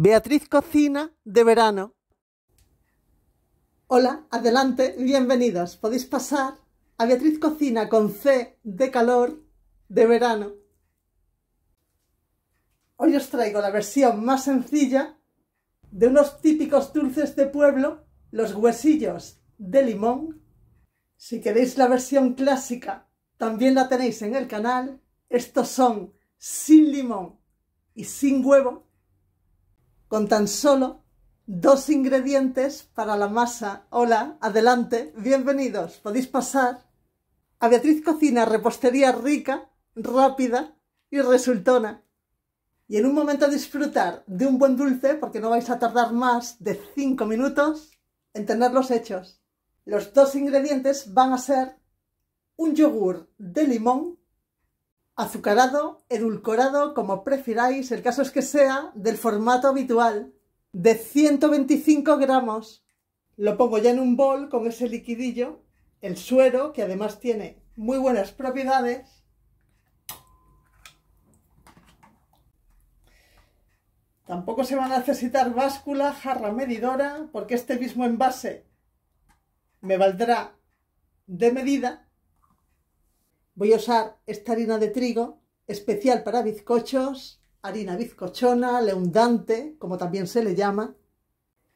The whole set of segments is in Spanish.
Beatriz Cocina de Verano. Hola, adelante, bienvenidos. Podéis pasar a Beatriz Cocina con C de calor de verano. Hoy os traigo la versión más sencilla de unos típicos dulces de pueblo, los huesillos de limón. Si queréis la versión clásica, también la tenéis en el canal. Estos son sin limón y sin huevo con tan solo dos ingredientes para la masa. Hola, adelante, bienvenidos. Podéis pasar a Beatriz Cocina, repostería rica, rápida y resultona. Y en un momento disfrutar de un buen dulce, porque no vais a tardar más de cinco minutos en tenerlos hechos. Los dos ingredientes van a ser un yogur de limón azucarado, edulcorado, como prefiráis, el caso es que sea del formato habitual, de 125 gramos. Lo pongo ya en un bol con ese liquidillo, el suero, que además tiene muy buenas propiedades. Tampoco se va a necesitar báscula, jarra medidora, porque este mismo envase me valdrá de medida Voy a usar esta harina de trigo especial para bizcochos, harina bizcochona, leundante, como también se le llama,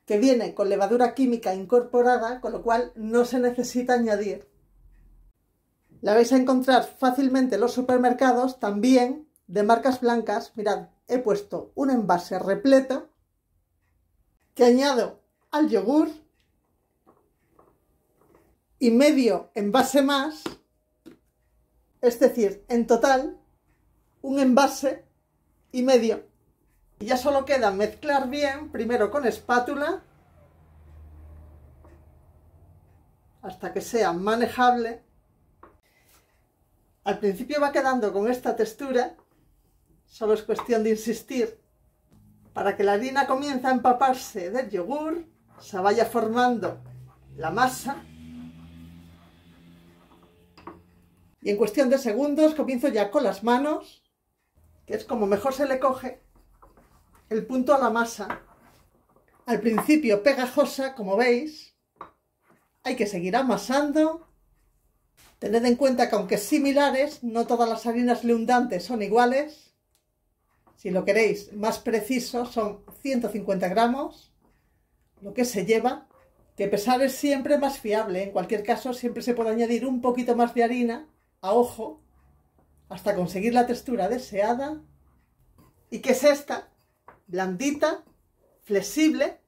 que viene con levadura química incorporada, con lo cual no se necesita añadir. La vais a encontrar fácilmente en los supermercados, también de marcas blancas. Mirad, he puesto un envase repleto que añado al yogur y medio envase más es decir, en total, un envase y medio. Y ya solo queda mezclar bien, primero con espátula, hasta que sea manejable. Al principio va quedando con esta textura, solo es cuestión de insistir, para que la harina comience a empaparse del yogur, se vaya formando la masa Y en cuestión de segundos comienzo ya con las manos, que es como mejor se le coge el punto a la masa. Al principio pegajosa, como veis, hay que seguir amasando. Tened en cuenta que aunque similares, no todas las harinas leundantes son iguales. Si lo queréis más preciso, son 150 gramos, lo que se lleva, que pesar es siempre más fiable. En cualquier caso, siempre se puede añadir un poquito más de harina a ojo hasta conseguir la textura deseada y que es esta, blandita, flexible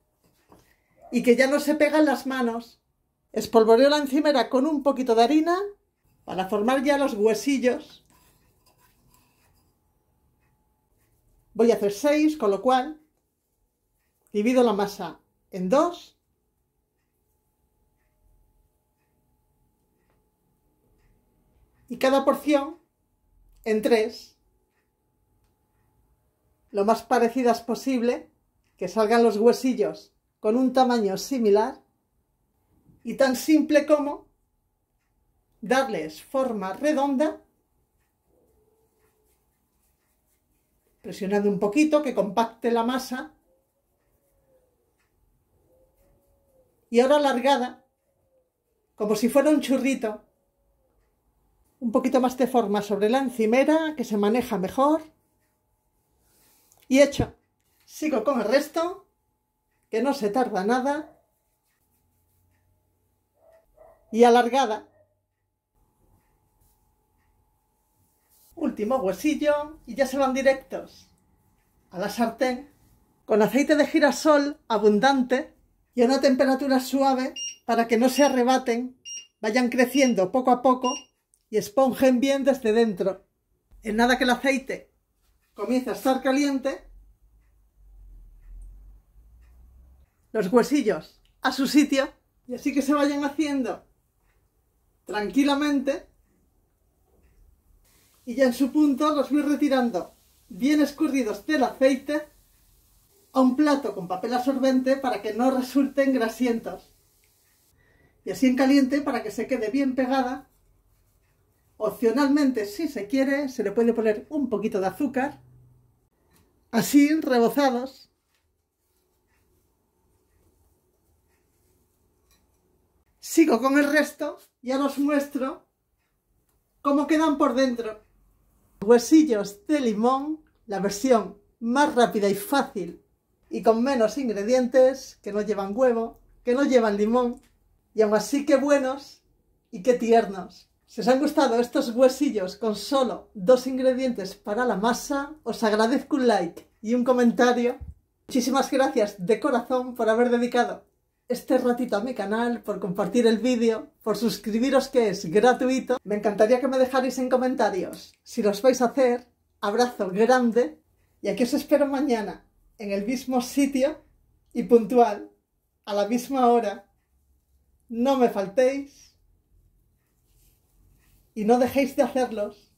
y que ya no se pega en las manos. Espolvoreo la encimera con un poquito de harina para formar ya los huesillos. Voy a hacer 6, con lo cual divido la masa en dos Y cada porción en tres, lo más parecidas posible, que salgan los huesillos con un tamaño similar y tan simple como darles forma redonda presionando un poquito que compacte la masa y ahora alargada como si fuera un churrito un poquito más de forma sobre la encimera, que se maneja mejor. Y hecho, sigo con el resto, que no se tarda nada. Y alargada. Último huesillo y ya se van directos a la sartén con aceite de girasol abundante y a una temperatura suave para que no se arrebaten, vayan creciendo poco a poco y esponjen bien desde dentro. En nada que el aceite comience a estar caliente, los huesillos a su sitio y así que se vayan haciendo tranquilamente y ya en su punto los voy retirando bien escurridos del aceite a un plato con papel absorbente para que no resulten grasientos y así en caliente para que se quede bien pegada Opcionalmente, si se quiere, se le puede poner un poquito de azúcar, así rebozados. Sigo con el resto y os muestro cómo quedan por dentro. Huesillos de limón, la versión más rápida y fácil y con menos ingredientes, que no llevan huevo, que no llevan limón, y aún así que buenos y qué tiernos. Si os han gustado estos huesillos con solo dos ingredientes para la masa, os agradezco un like y un comentario. Muchísimas gracias de corazón por haber dedicado este ratito a mi canal, por compartir el vídeo, por suscribiros que es gratuito. Me encantaría que me dejarais en comentarios si los vais a hacer. Abrazo grande y aquí os espero mañana en el mismo sitio y puntual, a la misma hora. No me faltéis y no dejéis de hacerlos.